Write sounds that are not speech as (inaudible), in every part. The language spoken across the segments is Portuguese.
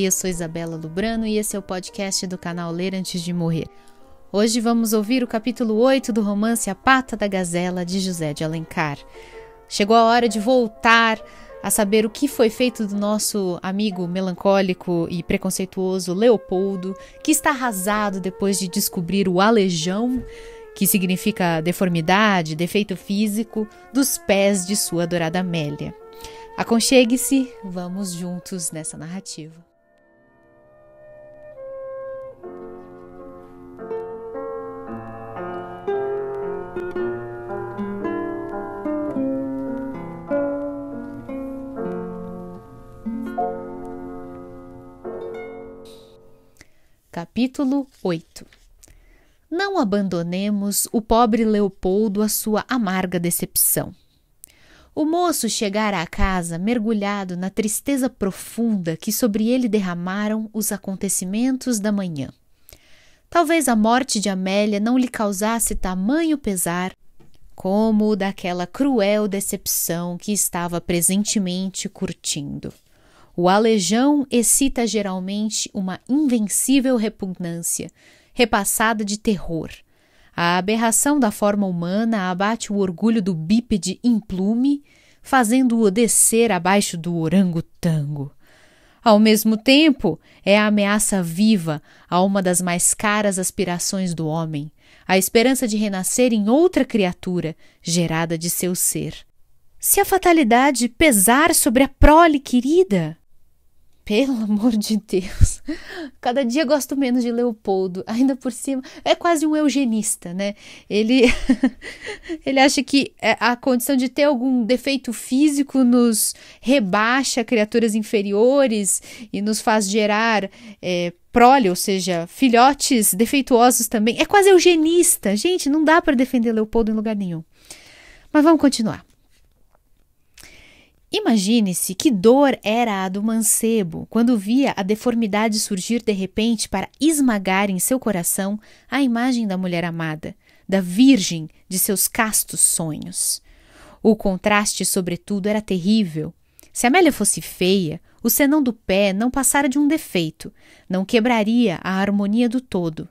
Oi, eu sou Isabela Lubrano e esse é o podcast do canal Ler Antes de Morrer. Hoje vamos ouvir o capítulo 8 do romance A Pata da Gazela de José de Alencar. Chegou a hora de voltar a saber o que foi feito do nosso amigo melancólico e preconceituoso Leopoldo, que está arrasado depois de descobrir o aleijão, que significa deformidade, defeito físico, dos pés de sua adorada Amélia. Aconchegue-se, vamos juntos nessa narrativa. Capítulo 8 Não abandonemos o pobre Leopoldo à sua amarga decepção. O moço chegara à casa mergulhado na tristeza profunda que sobre ele derramaram os acontecimentos da manhã. Talvez a morte de Amélia não lhe causasse tamanho pesar como o daquela cruel decepção que estava presentemente curtindo. O aleijão excita geralmente uma invencível repugnância, repassada de terror. A aberração da forma humana abate o orgulho do bípede implume, fazendo-o descer abaixo do orangotango. Ao mesmo tempo, é a ameaça viva a uma das mais caras aspirações do homem, a esperança de renascer em outra criatura, gerada de seu ser. Se a fatalidade pesar sobre a prole querida, pelo (laughs) amor de Deus. Cada dia gosto menos de Leopoldo. Ainda por cima, é quase um eugenista, né? Ele (laughs) ele acha que é a condição de ter algum defeito físico nos rebaixa criaturas inferiores e nos faz gerar é, prole, ou seja, filhotes defeituosos também. É quase eugenista. Gente, não dá para defender Leopoldo em lugar nenhum. Mas vamos continuar. Imagine-se que dor era a do mancebo quando via a deformidade surgir de repente para esmagar em seu coração a imagem da mulher amada, da virgem de seus castos sonhos. O contraste, sobretudo, era terrível. Se Amélia fosse feia, o senão do pé não passara de um defeito, não quebraria a harmonia do todo.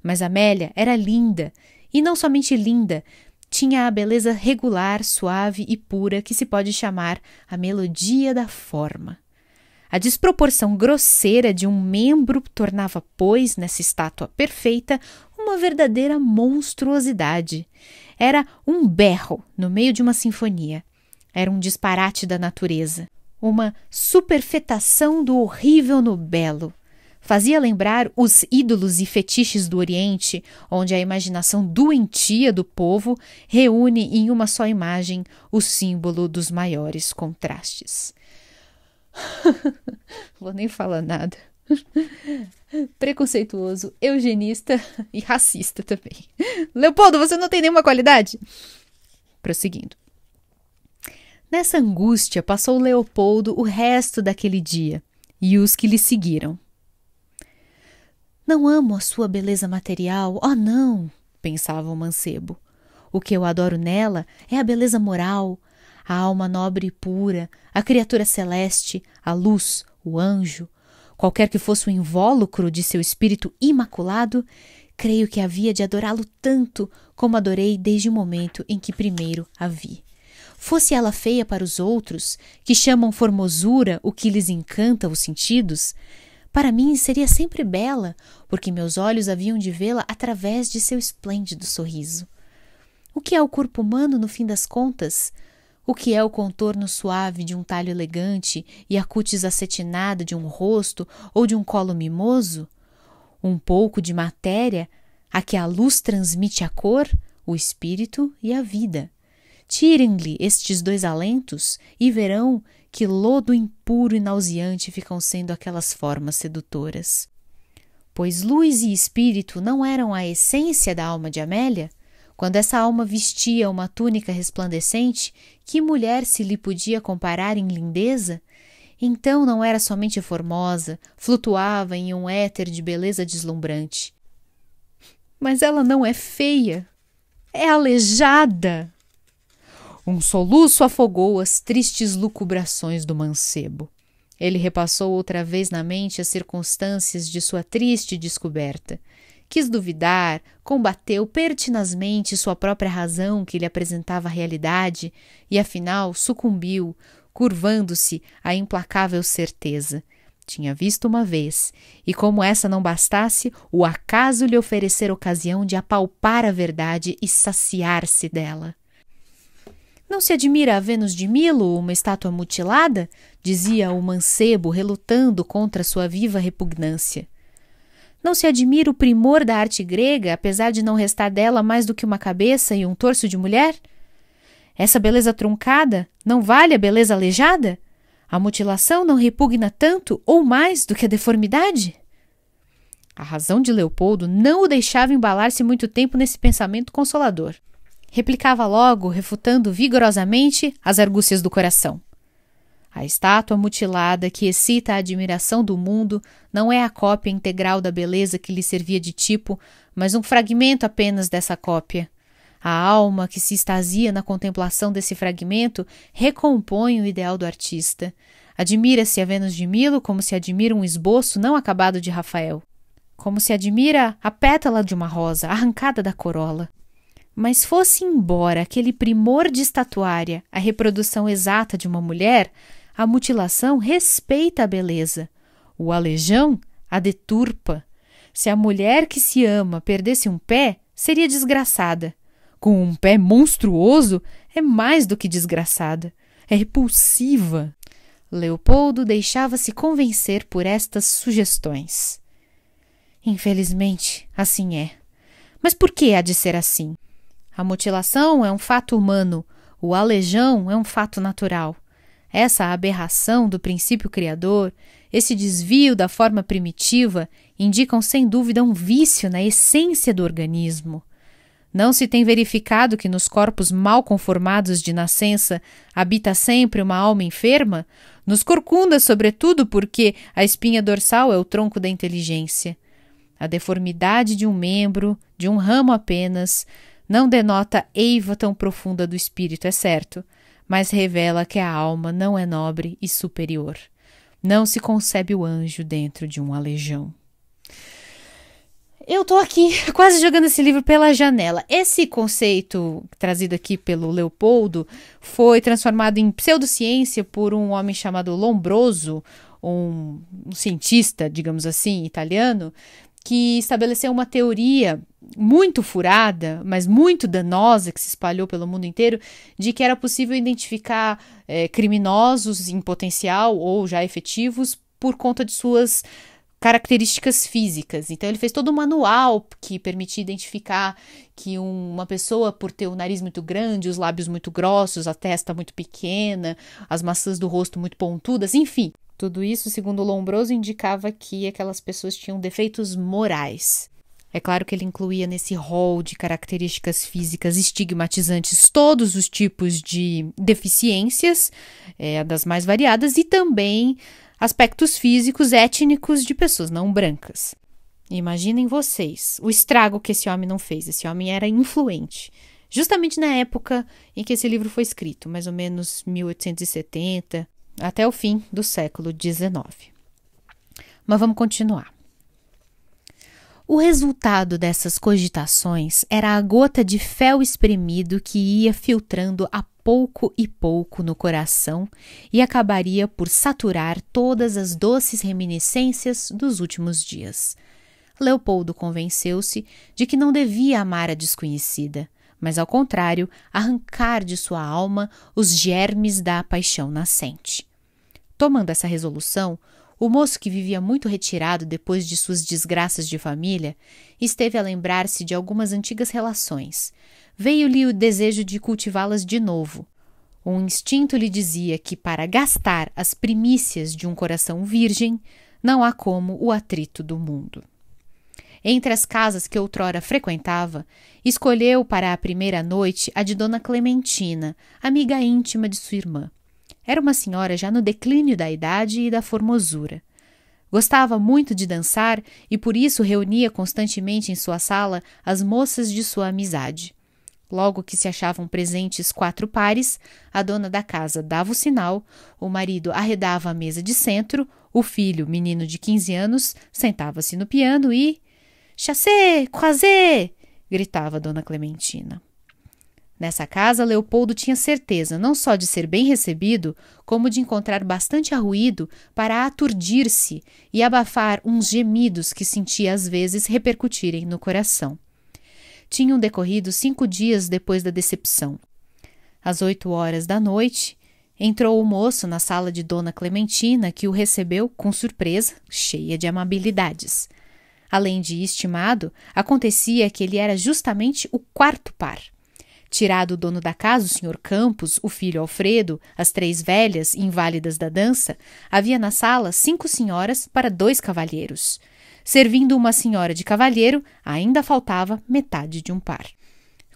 Mas Amélia era linda, e não somente linda, tinha a beleza regular, suave e pura que se pode chamar a melodia da forma. A desproporção grosseira de um membro tornava, pois, nessa estátua perfeita, uma verdadeira monstruosidade. Era um berro no meio de uma sinfonia. Era um disparate da natureza, uma superfetação do horrível no belo fazia lembrar os ídolos e fetiches do Oriente, onde a imaginação doentia do povo reúne em uma só imagem o símbolo dos maiores contrastes. (laughs) Vou nem falar nada. Preconceituoso, eugenista e racista também. Leopoldo, você não tem nenhuma qualidade? Prosseguindo. Nessa angústia passou Leopoldo o resto daquele dia e os que lhe seguiram. Não amo a sua beleza material, oh não, pensava o mancebo. O que eu adoro nela é a beleza moral, a alma nobre e pura, a criatura celeste, a luz, o anjo. Qualquer que fosse o invólucro de seu espírito imaculado, creio que havia de adorá-lo tanto como adorei desde o momento em que primeiro a vi. Fosse ela feia para os outros, que chamam formosura o que lhes encanta os sentidos, para mim seria sempre bela, porque meus olhos haviam de vê-la através de seu esplêndido sorriso. O que é o corpo humano no fim das contas? O que é o contorno suave de um talho elegante e a cutis acetinada de um rosto ou de um colo mimoso? Um pouco de matéria a que a luz transmite a cor, o espírito e a vida. Tirem-lhe estes dois alentos e verão que lodo impuro e nauseante ficam sendo aquelas formas sedutoras. Pois luz e espírito não eram a essência da alma de Amélia? Quando essa alma vestia uma túnica resplandecente, que mulher se lhe podia comparar em lindeza? Então não era somente formosa, flutuava em um éter de beleza deslumbrante. Mas ela não é feia, é aleijada! Um soluço afogou as tristes lucubrações do mancebo. Ele repassou outra vez na mente as circunstâncias de sua triste descoberta. Quis duvidar, combateu pertinazmente sua própria razão que lhe apresentava a realidade e, afinal, sucumbiu, curvando-se à implacável certeza. Tinha visto uma vez, e como essa não bastasse, o acaso lhe oferecer ocasião de apalpar a verdade e saciar-se dela. Não se admira a Vênus de Milo, uma estátua mutilada? dizia o mancebo, relutando contra sua viva repugnância. Não se admira o primor da arte grega, apesar de não restar dela mais do que uma cabeça e um torso de mulher? Essa beleza truncada não vale a beleza aleijada? A mutilação não repugna tanto ou mais do que a deformidade? A razão de Leopoldo não o deixava embalar-se muito tempo nesse pensamento consolador replicava logo, refutando vigorosamente as argúcias do coração. A estátua mutilada que excita a admiração do mundo não é a cópia integral da beleza que lhe servia de tipo, mas um fragmento apenas dessa cópia. A alma que se extasia na contemplação desse fragmento recompõe o ideal do artista. Admira-se a Vênus de Milo como se admira um esboço não acabado de Rafael, como se admira a pétala de uma rosa arrancada da corola. Mas fosse embora aquele primor de estatuária, a reprodução exata de uma mulher, a mutilação respeita a beleza. O aleijão a deturpa. Se a mulher que se ama perdesse um pé, seria desgraçada. Com um pé monstruoso, é mais do que desgraçada. É repulsiva. Leopoldo deixava-se convencer por estas sugestões. Infelizmente, assim é. Mas por que há de ser assim? A mutilação é um fato humano, o aleijão é um fato natural. Essa aberração do princípio criador, esse desvio da forma primitiva, indicam sem dúvida um vício na essência do organismo. Não se tem verificado que nos corpos mal conformados de nascença habita sempre uma alma enferma? Nos corcundas, sobretudo, porque a espinha dorsal é o tronco da inteligência. A deformidade de um membro, de um ramo apenas, não denota eiva tão profunda do espírito, é certo, mas revela que a alma não é nobre e superior. Não se concebe o anjo dentro de uma legião. Eu tô aqui (laughs) quase jogando esse livro pela janela. Esse conceito trazido aqui pelo Leopoldo foi transformado em pseudociência por um homem chamado Lombroso, um, um cientista, digamos assim, italiano, que estabeleceu uma teoria muito furada, mas muito danosa, que se espalhou pelo mundo inteiro, de que era possível identificar é, criminosos em potencial ou já efetivos por conta de suas características físicas. Então ele fez todo um manual que permitia identificar que um, uma pessoa por ter o nariz muito grande, os lábios muito grossos, a testa muito pequena, as maçãs do rosto muito pontudas, enfim, tudo isso, segundo Lombroso, indicava que aquelas pessoas tinham defeitos morais. É claro que ele incluía nesse rol de características físicas estigmatizantes todos os tipos de deficiências, é, das mais variadas, e também aspectos físicos étnicos de pessoas não brancas. Imaginem vocês o estrago que esse homem não fez. Esse homem era influente. Justamente na época em que esse livro foi escrito, mais ou menos 1870, até o fim do século XIX. Mas vamos continuar. O resultado dessas cogitações era a gota de fel espremido que ia filtrando a pouco e pouco no coração e acabaria por saturar todas as doces reminiscências dos últimos dias. Leopoldo convenceu-se de que não devia amar a desconhecida, mas ao contrário, arrancar de sua alma os germes da paixão nascente. Tomando essa resolução, o moço que vivia muito retirado depois de suas desgraças de família esteve a lembrar-se de algumas antigas relações. Veio-lhe o desejo de cultivá-las de novo. Um instinto lhe dizia que, para gastar as primícias de um coração virgem, não há como o atrito do mundo. Entre as casas que outrora frequentava, escolheu para a primeira noite a de Dona Clementina, amiga íntima de sua irmã. Era uma senhora já no declínio da idade e da formosura. Gostava muito de dançar e por isso reunia constantemente em sua sala as moças de sua amizade. Logo que se achavam presentes quatro pares, a dona da casa dava o sinal, o marido arredava a mesa de centro, o filho, menino de 15 anos, sentava-se no piano e, Chassé, croisé! gritava Dona Clementina. Nessa casa, Leopoldo tinha certeza não só de ser bem recebido, como de encontrar bastante arruído para aturdir-se e abafar uns gemidos que sentia às vezes repercutirem no coração. Tinham decorrido cinco dias depois da decepção. Às oito horas da noite, entrou o moço na sala de Dona Clementina, que o recebeu com surpresa, cheia de amabilidades. Além de estimado, acontecia que ele era justamente o quarto par. Tirado o dono da casa, o senhor Campos, o filho Alfredo, as três velhas inválidas da dança, havia na sala cinco senhoras para dois cavalheiros. Servindo uma senhora de cavalheiro, ainda faltava metade de um par.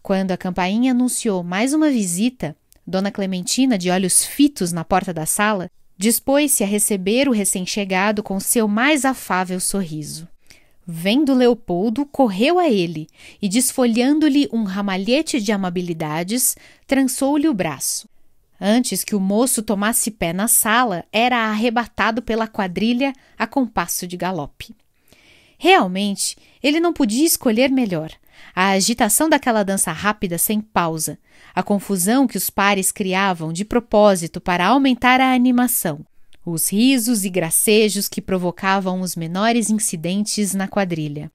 Quando a campainha anunciou mais uma visita, Dona Clementina, de olhos fitos na porta da sala, dispôs-se a receber o recém-chegado com seu mais afável sorriso. Vendo Leopoldo, correu a ele e, desfolhando-lhe um ramalhete de amabilidades, trançou-lhe o braço. Antes que o moço tomasse pé na sala, era arrebatado pela quadrilha a compasso de galope. Realmente, ele não podia escolher melhor. A agitação daquela dança rápida sem pausa, a confusão que os pares criavam de propósito para aumentar a animação, os risos e gracejos que provocavam os menores incidentes na quadrilha.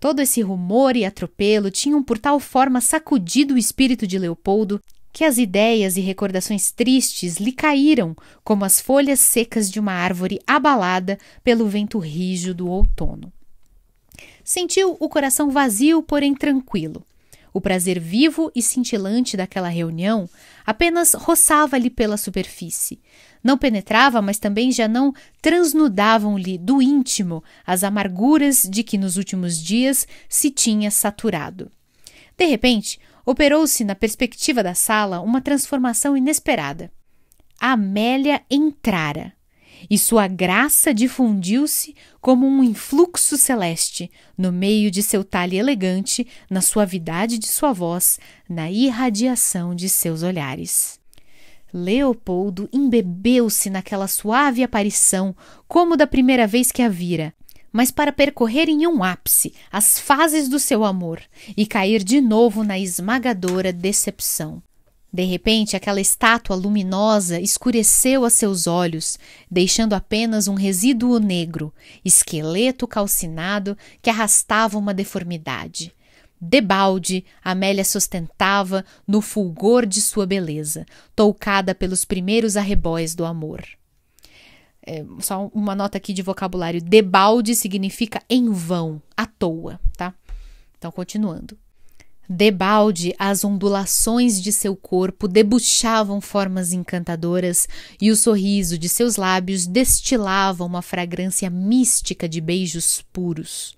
Todo esse rumor e atropelo tinham por tal forma sacudido o espírito de Leopoldo que as ideias e recordações tristes lhe caíram como as folhas secas de uma árvore abalada pelo vento rijo do outono. Sentiu o coração vazio, porém tranquilo. O prazer vivo e cintilante daquela reunião apenas roçava-lhe pela superfície, não penetrava, mas também já não transnudavam-lhe do íntimo as amarguras de que nos últimos dias se tinha saturado. De repente, operou-se na perspectiva da sala uma transformação inesperada. Amélia entrara e sua graça difundiu-se como um influxo celeste no meio de seu talhe elegante, na suavidade de sua voz, na irradiação de seus olhares. Leopoldo embebeu-se naquela suave aparição, como da primeira vez que a vira, mas para percorrer em um ápice as fases do seu amor e cair de novo na esmagadora decepção. De repente, aquela estátua luminosa escureceu a seus olhos, deixando apenas um resíduo negro, esqueleto calcinado que arrastava uma deformidade. Debalde, Amélia sustentava no fulgor de sua beleza, toucada pelos primeiros arrebóis do amor. É, só uma nota aqui de vocabulário. Debalde significa em vão, à toa, tá? Então, continuando. Debalde, as ondulações de seu corpo debuxavam formas encantadoras e o sorriso de seus lábios destilava uma fragrância mística de beijos puros.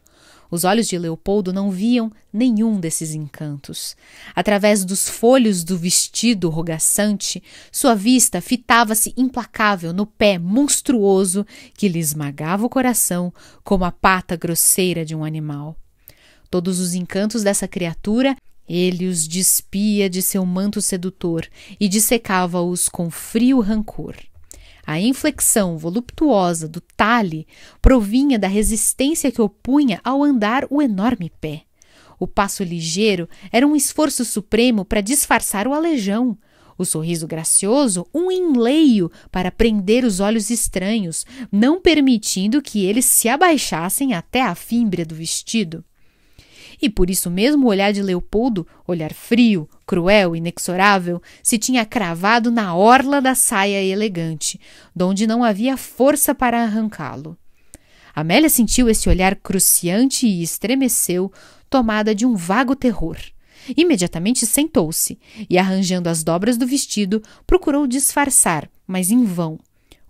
Os olhos de Leopoldo não viam nenhum desses encantos. Através dos folhos do vestido rogaçante, sua vista fitava-se implacável no pé monstruoso que lhe esmagava o coração como a pata grosseira de um animal. Todos os encantos dessa criatura ele os despia de seu manto sedutor e dissecava-os com frio rancor. A inflexão voluptuosa do talhe provinha da resistência que opunha ao andar o enorme pé. O passo ligeiro era um esforço supremo para disfarçar o aleijão. O sorriso gracioso, um enleio para prender os olhos estranhos, não permitindo que eles se abaixassem até a fímbria do vestido. E por isso mesmo o olhar de Leopoldo, olhar frio, cruel, inexorável, se tinha cravado na orla da saia elegante, donde não havia força para arrancá-lo. Amélia sentiu esse olhar cruciante e estremeceu, tomada de um vago terror. Imediatamente sentou-se e, arranjando as dobras do vestido, procurou disfarçar, mas em vão.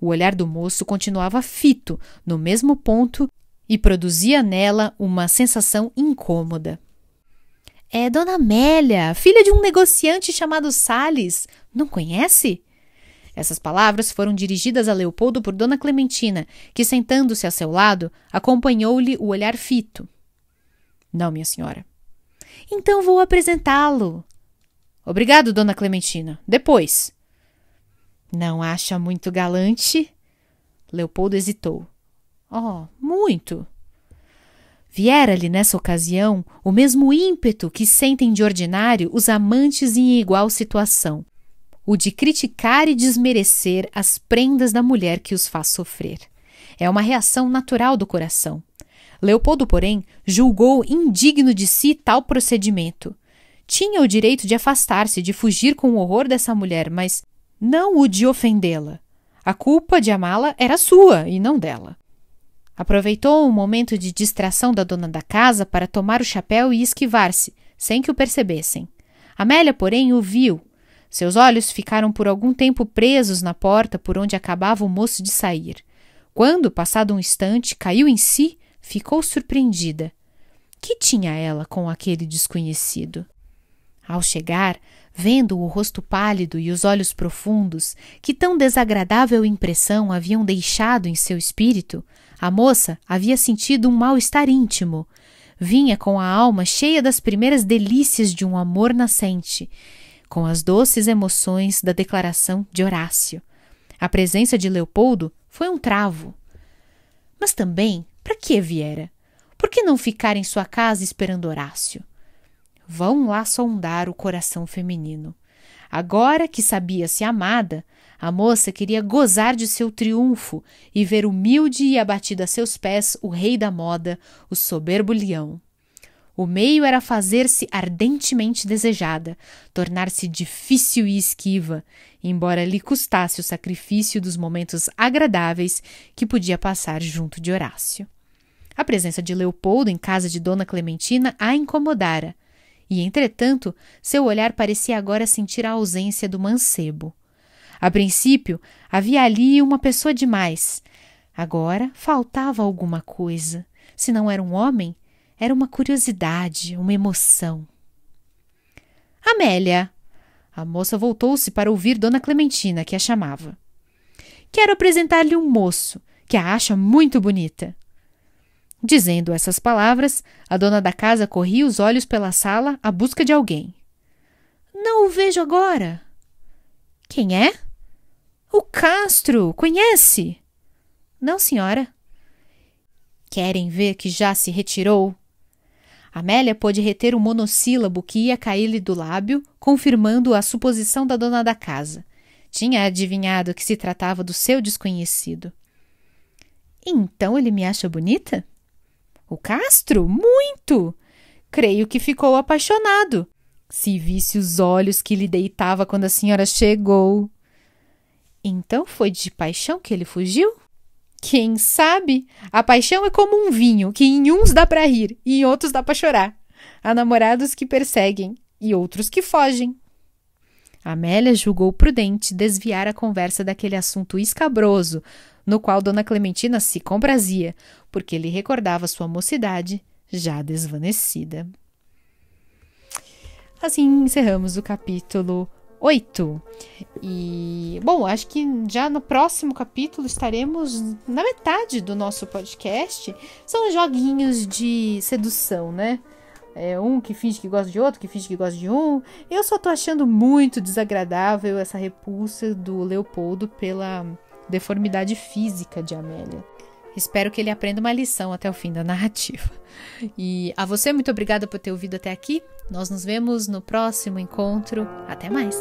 O olhar do moço continuava fito, no mesmo ponto e produzia nela uma sensação incômoda. É Dona Amélia, filha de um negociante chamado Sales. Não conhece? Essas palavras foram dirigidas a Leopoldo por Dona Clementina, que, sentando-se a seu lado, acompanhou-lhe o olhar fito. Não, minha senhora. Então vou apresentá-lo. Obrigado, Dona Clementina. Depois. Não acha muito galante? Leopoldo hesitou. Oh, muito! Viera-lhe nessa ocasião o mesmo ímpeto que sentem de ordinário os amantes em igual situação, o de criticar e desmerecer as prendas da mulher que os faz sofrer. É uma reação natural do coração. Leopoldo, porém, julgou indigno de si tal procedimento. Tinha o direito de afastar-se, de fugir com o horror dessa mulher, mas não o de ofendê-la. A culpa de amá-la era sua e não dela. Aproveitou o momento de distração da dona da casa para tomar o chapéu e esquivar-se, sem que o percebessem. Amélia, porém, o viu. Seus olhos ficaram por algum tempo presos na porta por onde acabava o moço de sair. Quando, passado um instante, caiu em si, ficou surpreendida. Que tinha ela com aquele desconhecido? Ao chegar, vendo o rosto pálido e os olhos profundos, que tão desagradável impressão haviam deixado em seu espírito, a moça havia sentido um mal-estar íntimo. Vinha com a alma cheia das primeiras delícias de um amor nascente, com as doces emoções da declaração de Horácio. A presença de Leopoldo foi um travo. Mas também, para que viera? Por que não ficar em sua casa esperando Horácio? Vão lá sondar o coração feminino. Agora que sabia-se amada, a moça queria gozar de seu triunfo e ver humilde e abatido a seus pés o rei da moda, o soberbo leão. O meio era fazer-se ardentemente desejada, tornar-se difícil e esquiva, embora lhe custasse o sacrifício dos momentos agradáveis que podia passar junto de Horácio. A presença de Leopoldo em casa de Dona Clementina a incomodara, e, entretanto, seu olhar parecia agora sentir a ausência do mancebo. A princípio, havia ali uma pessoa demais. Agora faltava alguma coisa. Se não era um homem, era uma curiosidade, uma emoção. Amélia! A moça voltou-se para ouvir Dona Clementina, que a chamava. Quero apresentar-lhe um moço, que a acha muito bonita. Dizendo essas palavras, a dona da casa corria os olhos pela sala à busca de alguém. Não o vejo agora. Quem é? O Castro, conhece? Não, senhora. Querem ver que já se retirou? Amélia pôde reter o monossílabo que ia cair-lhe do lábio, confirmando a suposição da dona da casa. Tinha adivinhado que se tratava do seu desconhecido. Então ele me acha bonita? O Castro? Muito! Creio que ficou apaixonado. Se visse os olhos que lhe deitava quando a senhora chegou. Então foi de paixão que ele fugiu? Quem sabe? A paixão é como um vinho, que em uns dá para rir e em outros dá para chorar. Há namorados que perseguem e outros que fogem. Amélia julgou prudente desviar a conversa daquele assunto escabroso no qual Dona Clementina se comprazia, porque lhe recordava sua mocidade já desvanecida. Assim encerramos o capítulo 8. E, bom, acho que já no próximo capítulo estaremos na metade do nosso podcast. São joguinhos de sedução, né? É, um que finge que gosta de outro, que finge que gosta de um. Eu só tô achando muito desagradável essa repulsa do Leopoldo pela deformidade física de Amélia. Espero que ele aprenda uma lição até o fim da narrativa. E a você, muito obrigada por ter ouvido até aqui. Nós nos vemos no próximo encontro. Até mais!